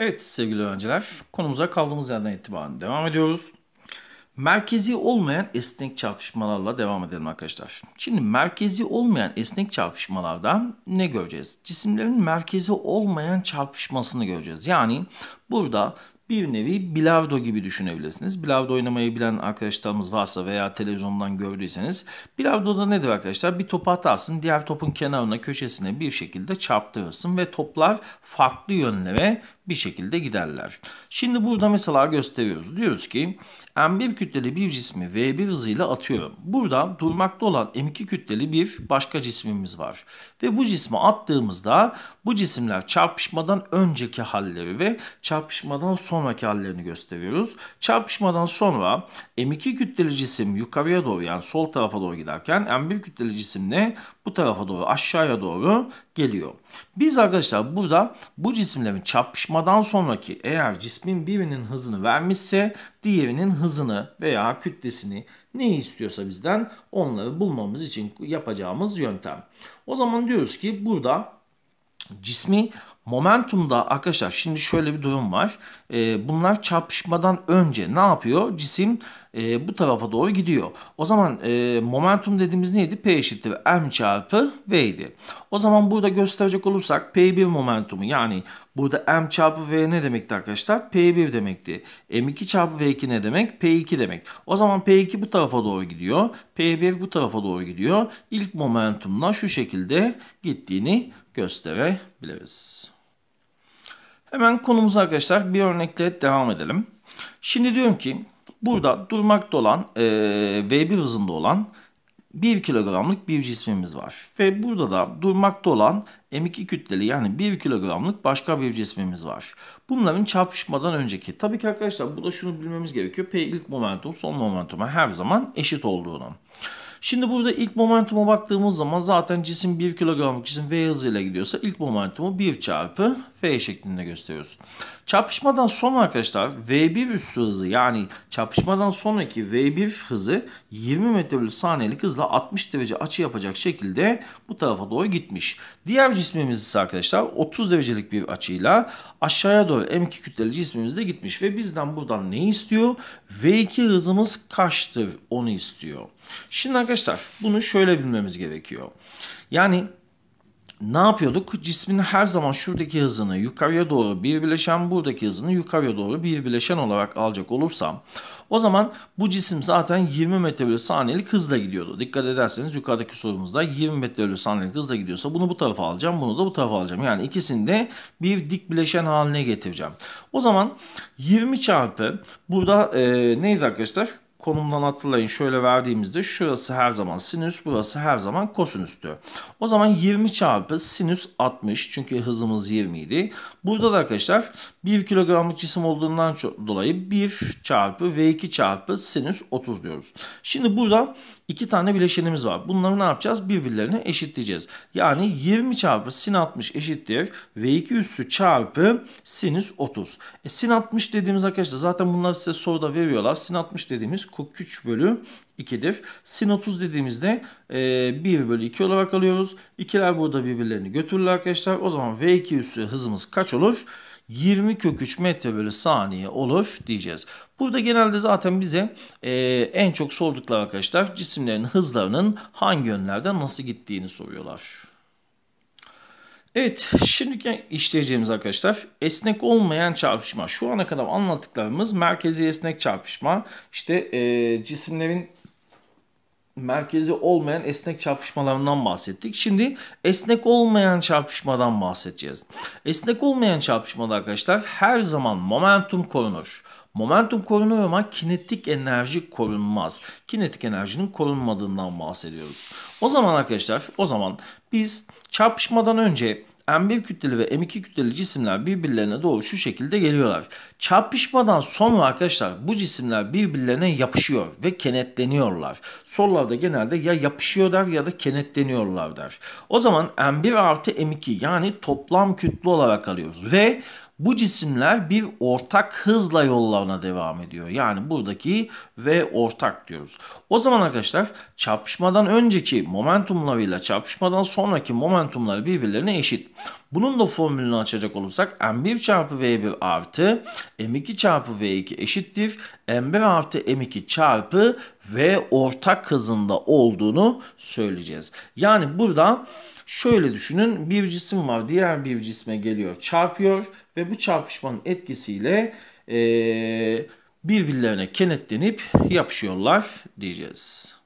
Evet sevgili öğrenciler, konumuza kaldığımız yerden itibaren devam ediyoruz. Merkezi olmayan esnek çarpışmalarla devam edelim arkadaşlar. Şimdi merkezi olmayan esnek çarpışmalarda ne göreceğiz? Cisimlerin merkezi olmayan çarpışmasını göreceğiz. Yani burada bir nevi bilardo gibi düşünebilirsiniz. Bilardo oynamayı bilen arkadaşlarımız varsa veya televizyondan gördüyseniz bilardoda nedir arkadaşlar? Bir topu atarsın, diğer topun kenarına, köşesine bir şekilde çarptırırsın ve toplar farklı yönlere bir şekilde giderler. Şimdi burada mesela gösteriyoruz. Diyoruz ki M1 kütleli bir cismi V1 hızıyla atıyorum. Burada durmakta olan M2 kütleli bir başka cismimiz var. Ve bu cismi attığımızda bu cisimler çarpışmadan önceki halleri ve çarpışmadan sonraki hallerini gösteriyoruz. Çarpışmadan sonra M2 kütleli cisim yukarıya doğru yani sol tarafa doğru giderken M1 kütleli cisim ne? Bu tarafa doğru aşağıya doğru geliyor. Biz arkadaşlar burada bu cisimlerin çarpışma çarpmadan sonraki eğer cismin birinin hızını vermişse diğerinin hızını veya kütlesini ne istiyorsa bizden onları bulmamız için yapacağımız yöntem. O zaman diyoruz ki burada cismi momentumda arkadaşlar şimdi şöyle bir durum var. Ee, bunlar çarpışmadan önce ne yapıyor? Cisim e, bu tarafa doğru gidiyor. O zaman e, momentum dediğimiz neydi? P eşittir m çarpı v idi. O zaman burada gösterecek olursak P1 momentumu yani burada m çarpı v ne demekti arkadaşlar? P1 demekti. M2 çarpı V2 ne demek? P2 demek. O zaman P2 bu tarafa doğru gidiyor. P1 bu tarafa doğru gidiyor. İlk momentumla şu şekilde gittiğini gösterebiliriz. Hemen konumuza arkadaşlar bir örnekle devam edelim. Şimdi diyorum ki Burada durmakta olan e, V1 hızında olan 1 kilogramlık bir cismimiz var. Ve burada da durmakta olan M2 kütleli yani 1 kilogramlık başka bir cismimiz var. Bunların çarpışmadan önceki. Tabii ki arkadaşlar burada şunu bilmemiz gerekiyor. P ilk momentum son momentuma her zaman eşit olduğunu. Şimdi burada ilk momentuma baktığımız zaman zaten cisim 1 kilogramlık cisim V hızıyla gidiyorsa ilk momentumu 1 çarpı V şeklinde gösteriyoruz. Çarpışmadan sonra arkadaşlar V1 üssü hızı yani çarpışmadan sonraki V1 hızı 20 metre bölü saniyelik hızla 60 derece açı yapacak şekilde bu tarafa doğru gitmiş. Diğer cismimiz ise arkadaşlar 30 derecelik bir açıyla aşağıya doğru M2 kütleli cismimiz de gitmiş ve bizden buradan ne istiyor? V2 hızımız kaçtır onu istiyor. Şimdi arkadaşlar bunu şöyle bilmemiz gerekiyor. Yani ne yapıyorduk? Cismin her zaman şuradaki hızını yukarıya doğru bir bileşen, buradaki hızını yukarıya doğru bir bileşen olarak alacak olursam o zaman bu cisim zaten 20 metre bölü saniyelik hızla gidiyordu. Dikkat ederseniz yukarıdaki sorumuzda 20 metre bölü saniyelik hızla gidiyorsa bunu bu tarafa alacağım, bunu da bu tarafa alacağım. Yani ikisini de bir dik bileşen haline getireceğim. O zaman 20 çarpı burada e, neydi arkadaşlar? konumdan hatırlayın şöyle verdiğimizde şurası her zaman sinüs burası her zaman kosinüstü. O zaman 20 çarpı sinüs 60 çünkü hızımız 20 idi. Burada da arkadaşlar 1 kilogramlık cisim olduğundan dolayı 1 çarpı V2 çarpı sinüs 30 diyoruz. Şimdi burada iki tane bileşenimiz var. Bunları ne yapacağız? Birbirlerini eşitleyeceğiz. Yani 20 çarpı sin 60 eşittir V2 üssü çarpı sinüs 30. E, sin 60 dediğimiz arkadaşlar zaten bunlar size soruda veriyorlar. Sin 60 dediğimiz kök 3 bölü 2'dir. Sin 30 dediğimizde e, 1 bölü 2 olarak alıyoruz. İkiler burada birbirlerini götürürler arkadaşlar. O zaman V2 üssü hızımız kaç olur? 20 kök 3 metre bölü saniye olur diyeceğiz. Burada genelde zaten bize e, en çok sordukları arkadaşlar cisimlerin hızlarının hangi yönlerden nasıl gittiğini soruyorlar. Evet şimdi işleyeceğimiz arkadaşlar esnek olmayan çarpışma. Şu ana kadar anlattıklarımız merkezi esnek çarpışma. İşte e, cisimlerin merkezi olmayan esnek çarpışmalarından bahsettik. Şimdi esnek olmayan çarpışmadan bahsedeceğiz. Esnek olmayan çarpışmada arkadaşlar her zaman momentum korunur. Momentum korunuyor ama kinetik enerji korunmaz. Kinetik enerjinin korunmadığından bahsediyoruz. O zaman arkadaşlar o zaman biz çarpışmadan önce M1 kütleli ve M2 kütleli cisimler birbirlerine doğru şu şekilde geliyorlar. Çarpışmadan sonra arkadaşlar bu cisimler birbirlerine yapışıyor ve kenetleniyorlar. Sollarda genelde ya yapışıyorlar ya da kenetleniyorlar der. O zaman M1 artı M2 yani toplam kütle olarak alıyoruz ve bu cisimler bir ortak hızla yollarına devam ediyor. Yani buradaki v ortak diyoruz. O zaman arkadaşlar çarpışmadan önceki momentumlarıyla çarpışmadan sonraki momentumlar birbirlerine eşit. Bunun da formülünü açacak olursak m1 çarpı v1 artı m2 çarpı v2 eşittir. m1 artı m2 çarpı v ortak hızında olduğunu söyleyeceğiz. Yani burada Şöyle düşünün bir cisim var diğer bir cisme geliyor çarpıyor ve bu çarpışmanın etkisiyle e, birbirlerine kenetlenip yapışıyorlar diyeceğiz.